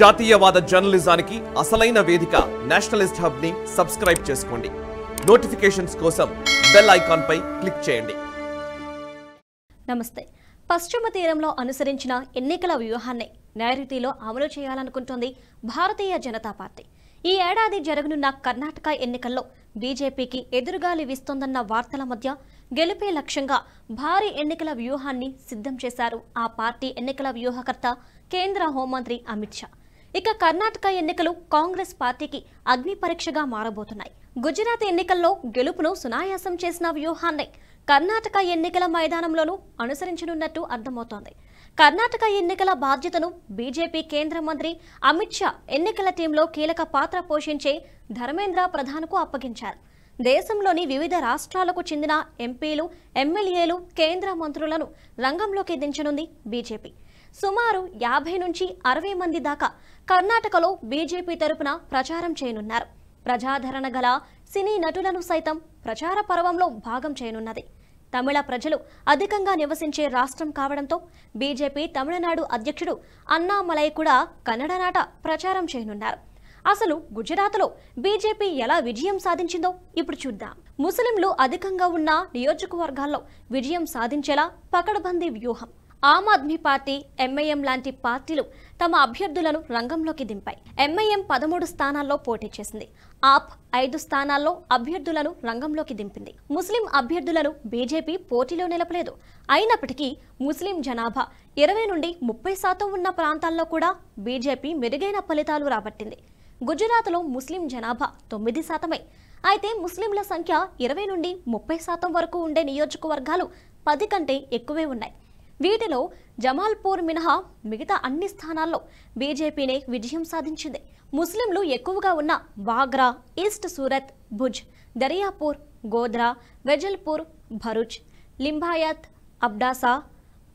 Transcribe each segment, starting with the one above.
జాతీయవాద జర్నలిజానికి అసలైన వేదిక నేషనలిస్ట్ హబ్ ని సబ్స్క్రైబ్ చేసుకోండి నోటిఫికేషన్స్ కోసం బెల్ ఐకాన్ పై క్లిక్ చేయండి నమస్తే పశ్చిమ తీరంలో అనుసరించిన ఎన్నికల వ్యూహాన్ని నైరుతిలో అమలు చేయాలనుకుంటోంది భారతీయ జనతా పార్టీ ఈ ఏడాది జరగనున్న కర్ణాటక ఎన్నికల్లో బీజేపీకి ఎదురుగాలి వీస్తోందన్న వార్తల మధ్య గెలిపే లక్ష్యంగా భారీ ఎన్నికల వ్యూహాన్ని సిద్ధం చేశారు ఆ పార్టీ ఎన్నికల వ్యూహకర్త కేంద్ర హోంమంత్రి అమిత్ షా ఇక కర్ణాటక ఎన్నికలు కాంగ్రెస్ పార్టీకి అగ్ని పరీక్షగా మారబోతున్నాయి గుజరాత్ ఎన్నికల్లో గెలుపును సునాయాసం చేసిన వ్యూహాన్ని కర్ణాటక ఎన్నికల మైదానంలోనూ అనుసరించనున్నట్టు అర్థమవుతోంది కర్ణాటక ఎన్నికల బాధ్యతను బీజేపీ కేంద్ర మంత్రి అమిత్ షా ఎన్నికల టీంలో కీలక పాత్ర పోషించే ధర్మేంద్ర ప్రధాన్కు అప్పగించారు దేశంలోని వివిధ రాష్ట్రాలకు చెందిన ఎంపీలు ఎమ్మెల్యేలు కేంద్ర మంత్రులను రంగంలోకి దించనుంది బీజేపీ సుమారు యాభై నుంచి అరవై మంది దాకా కర్ణాటకలో బీజేపీ తరపున ప్రచారం చేయనున్నారు ప్రజాదరణ గల సినీ నటులను సైతం ప్రచార పర్వంలో భాగం చేయనున్నది తమిళ ప్రజలు అధికంగా నివసించే రాష్ట్రం కావడంతో బీజేపీ తమిళనాడు అధ్యక్షుడు అన్నామలై కూడా కన్నడ నాట ప్రచారం చేయనున్నారు అసలు గుజరాత్లో బీజేపీ ఎలా విజయం సాధించిందో ఇప్పుడు చూద్దాం ముస్లింలు అధికంగా ఉన్న నియోజకవర్గాల్లో విజయం సాధించేలా పకడ్బందీ వ్యూహం ఆమ్ ఆద్మీ పార్టీ ఎంఐఎం లాంటి పార్టీలు తమ అభ్యర్థులను రంగంలోకి దింపాయి ఎంఐఎం పదమూడు స్థానాల్లో పోటీ చేసింది ఆప్ ఐదు స్థానాల్లో అభ్యర్థులను రంగంలోకి దింపింది ముస్లిం అభ్యర్థులను బీజేపీ పోటీలో నిలపలేదు అయినప్పటికీ ముస్లిం జనాభా ఇరవై నుండి ముప్పై శాతం ఉన్న ప్రాంతాల్లో కూడా బీజేపీ మెరుగైన ఫలితాలు రాబట్టింది గుజరాత్లో ముస్లిం జనాభా తొమ్మిది శాతమే అయితే ముస్లింల సంఖ్య ఇరవై నుండి ముప్పై శాతం వరకు ఉండే నియోజకవర్గాలు పది కంటే ఎక్కువే ఉన్నాయి వీటిలో జమాల్పూర్ మినహా మిగతా అన్ని స్థానాల్లో బీజేపీనే విజయం సాధించింది ముస్లింలు ఎక్కువగా ఉన్న వాగ్రా ఈస్ట్ సూరత్ భుజ్ దరియాపూర్ గోధ్రా వెజల్పూర్ భరూచ్ లింబాయత్ అబ్డాసా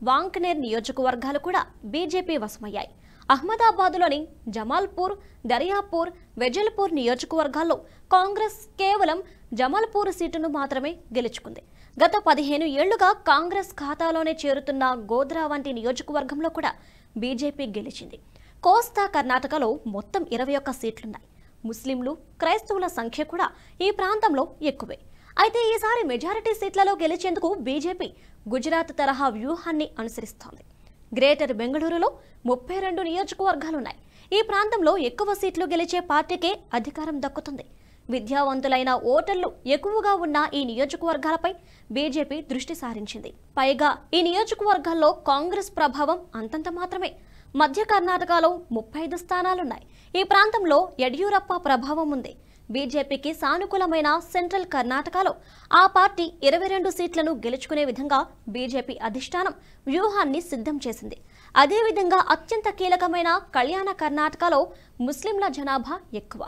వాంకనేర్ నియోజకవర్గాలు కూడా బీజేపీ వశమయ్యాయి అహ్మదాబాద్లోని జమాల్పూర్ దరియాపూర్ వెజల్పూర్ నియోజకవర్గాల్లో కాంగ్రెస్ కేవలం జమాల్పూర్ సీటును మాత్రమే గెలుచుకుంది గత పదిహేను ఏళ్లుగా కాంగ్రెస్ ఖాతాలోనే చేరుతున్న గోద్రా వంటి నియోజకవర్గంలో కూడా బీజేపీ గెలిచింది కోస్తా కర్ణాటకలో మొత్తం ఇరవై ఒక్క సీట్లున్నాయి ముస్లింలు క్రైస్తవుల సంఖ్య కూడా ఈ ప్రాంతంలో ఎక్కువే అయితే ఈసారి మెజారిటీ సీట్లలో గెలిచేందుకు బీజేపీ గుజరాత్ తరహా వ్యూహాన్ని అనుసరిస్తోంది గ్రేటర్ బెంగళూరులో ముప్పై రెండు నియోజకవర్గాలున్నాయి ఈ ప్రాంతంలో ఎక్కువ సీట్లు గెలిచే పార్టీకే అధికారం దక్కుతుంది విద్యావంతులైన ఓటర్లు ఎక్కువగా ఉన్న ఈ నియోజకవర్గాలపై బీజేపీ దృష్టి సారించింది పైగా ఈ నియోజకవర్గాల్లో కాంగ్రెస్ ప్రభావం అంతంత మాత్రమే మధ్య కర్ణాటకలో ముప్పై ఐదు స్థానాలున్నాయి ఈ ప్రాంతంలో యడ్యూరప్ప ప్రభావం ఉంది బీజేపీకి సానుకూలమైన సెంట్రల్ కర్ణాటకలో ఆ పార్టీ ఇరవై రెండు సీట్లను గెలుచుకునే విధంగా బీజేపీ అధిష్టానం వ్యూహాన్ని సిద్ధం చేసింది అదేవిధంగా అత్యంత కీలకమైన కళ్యాణ కర్ణాటకలో ముస్లింల జనాభా ఎక్కువ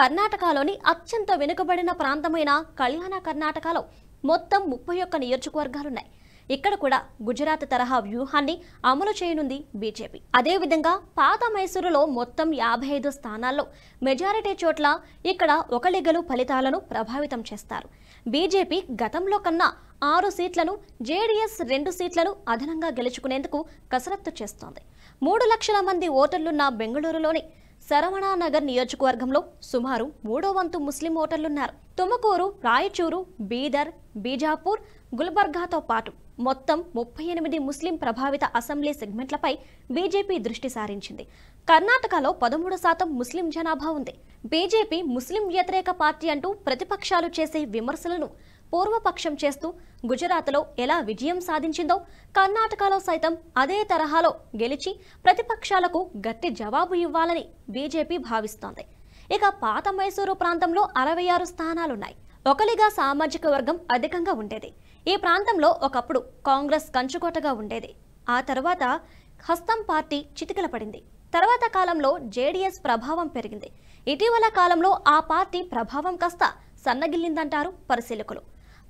కర్ణాటకలోని అత్యంత వెనుకబడిన ప్రాంతమైన కళ్యాణ కర్ణాటకలో మొత్తం ముప్పై ఒక్క నియోజకవర్గాలున్నాయి ఇక్కడ కూడా గుజరాత్ తరహా వ్యూహాన్ని అమలు చేయనుంది బీజేపీ అదేవిధంగా పాత మైసూరులో మొత్తం యాభై ఐదు స్థానాల్లో మెజారిటీ చోట్ల ఇక్కడ ఒకలిగలు ఫలితాలను ప్రభావితం చేస్తారు బీజేపీ గతంలో కన్నా ఆరు సీట్లను జేడీఎస్ రెండు సీట్లను అదనంగా గెలుచుకునేందుకు కసరత్తు చేస్తోంది మూడు లక్షల మంది ఓటర్లున్న బెంగళూరులోని శరవణానగర్ నియోజకవర్గంలో సుమారు మూడో వంతు ముస్లిం ఓటర్లున్నారు తుమకూరు రాయచూరు బీదర్ బీజాపూర్ గుల్బర్గాతో పాటు మొత్తం ముప్పై ఎనిమిది ముస్లిం ప్రభావిత అసెంబ్లీ సెగ్మెంట్లపై బీజేపీ దృష్టి సారించింది కర్ణాటకలో పదమూడు శాతం ముస్లిం జనాభా ఉంది బీజేపీ ముస్లిం వ్యతిరేక పార్టీ అంటూ ప్రతిపక్షాలు చేసే విమర్శలను పూర్వపక్షం చేస్తూ గుజరాత్లో ఎలా విజయం సాధించిందో కర్ణాటకలో సైతం అదే తరహాలో గెలిచి ప్రతిపక్షాలకు గట్టి జవాబు ఇవ్వాలని బీజేపీ భావిస్తోంది ఇక పాత మైసూరు ప్రాంతంలో అరవై ఆరు స్థానాలున్నాయి ఒకలిగా సామాజిక వర్గం అధికంగా ఉండేది ఈ ప్రాంతంలో ఒకప్పుడు కాంగ్రెస్ కంచుకోటగా ఉండేది ఆ తర్వాత హస్తం పార్టీ చితికిల పడింది తర్వాత కాలంలో జేడీఎస్ ప్రభావం పెరిగింది ఇటీవల కాలంలో ఆ పార్టీ ప్రభావం కాస్త సన్నగిల్లిందంటారు పరిశీలకులు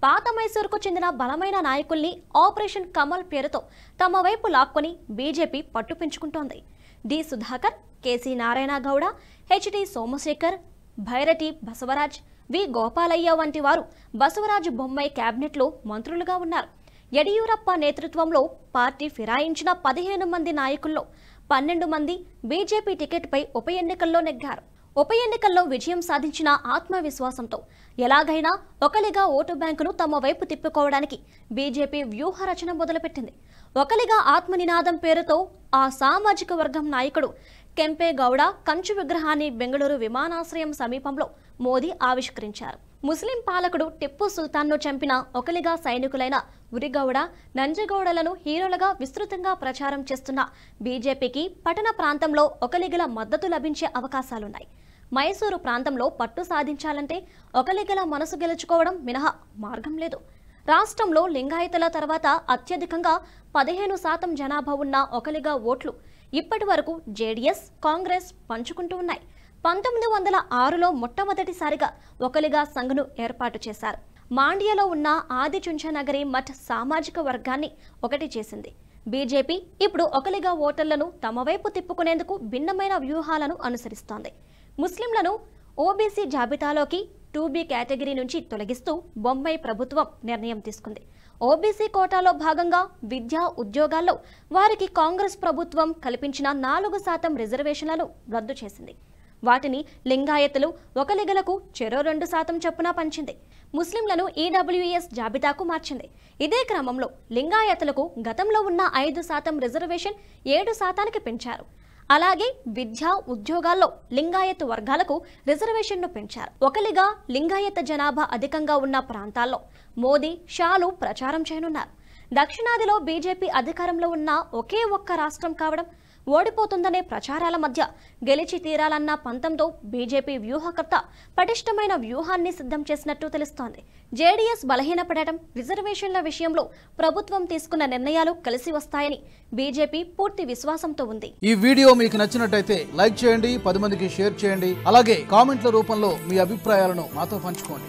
పాత మైసూరుకు చెందిన బలమైన నాయకుల్ని ఆపరేషన్ కమల్ పేరుతో తమ వైపు లాక్కొని బీజేపీ పట్టు పెంచుకుంటోంది D Sudhakar KC Narayana Gowda HD Somashekar Byrathi Basavaraj V Gopalaiah వంటి వారు బసవరాజు బొమ్మై క్యాబినెట్లో మంత్రులుగా ఉన్నారు యడియూరప్ప నేతృత్వంలో పార్టీ ఫిరాయించిన పదిహేను మంది నాయకుల్లో పన్నెండు మంది బీజేపీ టికెట్పై ఉప ఎన్నికల్లో నెగ్గారు ఉప ఎన్నికల్లో విజయం సాధించిన ఆత్మవిశ్వాసంతో ఎలాగైనా ఒకలిగా ఓటు బ్యాంకును తమ వైపు తిప్పుకోవడానికి బీజేపీ వ్యూహ రచన మొదలుపెట్టింది ఒకలిగా ఆత్మనినాదం పేరుతో ఆ సామాజిక వర్గం నాయకుడు కెంపే గౌడ కంచు విగ్రహాన్ని బెంగళూరు విమానాశ్రయం సమీపంలో మోదీ ఆవిష్కరించారు ముస్లిం పాలకుడు టిప్పు సుల్తాన్ను చంపిన ఒకలిగా సైనికులైన ఉరిగౌడ నంజగౌడలను హీరోలుగా విస్తృతంగా ప్రచారం చేస్తున్న బీజేపీకి పట్టణ ప్రాంతంలో ఒకలిగల మద్దతు లభించే అవకాశాలున్నాయి మైసూరు ప్రాంతంలో పట్టు సాధించాలంటే ఒకలిగల మనసు గెలుచుకోవడం మినహా మార్గం లేదు రాష్ట్రంలో లింగాయతల తర్వాత అత్యధికంగా పదిహేను శాతం జనాభా ఉన్న ఒకలిగా ఓట్లు ఇప్పటి వరకు జేడీఎస్ కాంగ్రెస్ పంచుకుంటూ ఉన్నాయి పంతొమ్మిది వందల ఆరులో మొట్టమొదటిసారిగా ఒకలిగా సంఘను ఏర్పాటు చేశారు మాండ్యలో ఉన్న ఆదిచుంచనగరి చుంచనగరి మఠ్ సామాజిక వర్గాన్ని ఒకటి చేసింది బీజేపీ ఇప్పుడు ఒకలిగా ఓటర్లను తమవైపు తిప్పుకునేందుకు భిన్నమైన వ్యూహాలను అనుసరిస్తోంది ముస్లింలను ఓబీసీ జాబితాలోకి టూ బి కేటగిరీ నుంచి తొలగిస్తూ బొంబాయి ప్రభుత్వం నిర్ణయం తీసుకుంది ఓబీసీ కోటాలో భాగంగా విద్యా ఉద్యోగాల్లో వారికి కాంగ్రెస్ ప్రభుత్వం కల్పించిన నాలుగు శాతం రిజర్వేషన్లను రద్దు చేసింది వాటిని లింగాయతులు లిగలకు చెరో రెండు శాతం చొప్పున పంచింది ముస్లింలను ఈడబ్ల్యూఎస్ జాబితాకు మార్చింది ఇదే క్రమంలో లింగాయతులకు గతంలో ఉన్న ఐదు శాతం రిజర్వేషన్ ఏడు శాతానికి పెంచారు అలాగే విద్యా ఉద్యోగాల్లో లింగాయత్ వర్గాలకు రిజర్వేషన్ను పెంచారు ఒకలిగా లింగాయత జనాభా అధికంగా ఉన్న ప్రాంతాల్లో మోదీ షాలు ప్రచారం చేయనున్నారు దక్షిణాదిలో బీజేపీ అధికారంలో ఉన్న ఒకే ఒక్క రాష్ట్రం కావడం ఓడిపోతుందనే ప్రచారాల మధ్య గెలిచి తీరాలన్న పంతంతో బీజేపీ వ్యూహకర్త పటిష్టమైన వ్యూహాన్ని సిద్ధం చేసినట్టు తెలుస్తోంది జేడీఎస్ బలహీనపడటం రిజర్వేషన్ల విషయంలో ప్రభుత్వం తీసుకున్న నిర్ణయాలు కలిసి వస్తాయని బీజేపీ పూర్తి విశ్వాసంతో ఉంది ఈ వీడియో మీకు నచ్చినట్టయితే లైక్ చేయండి పది మందికి షేర్ చేయండి అలాగే కామెంట్ల రూపంలో మీ అభిప్రాయాలను మాతో పంచుకోండి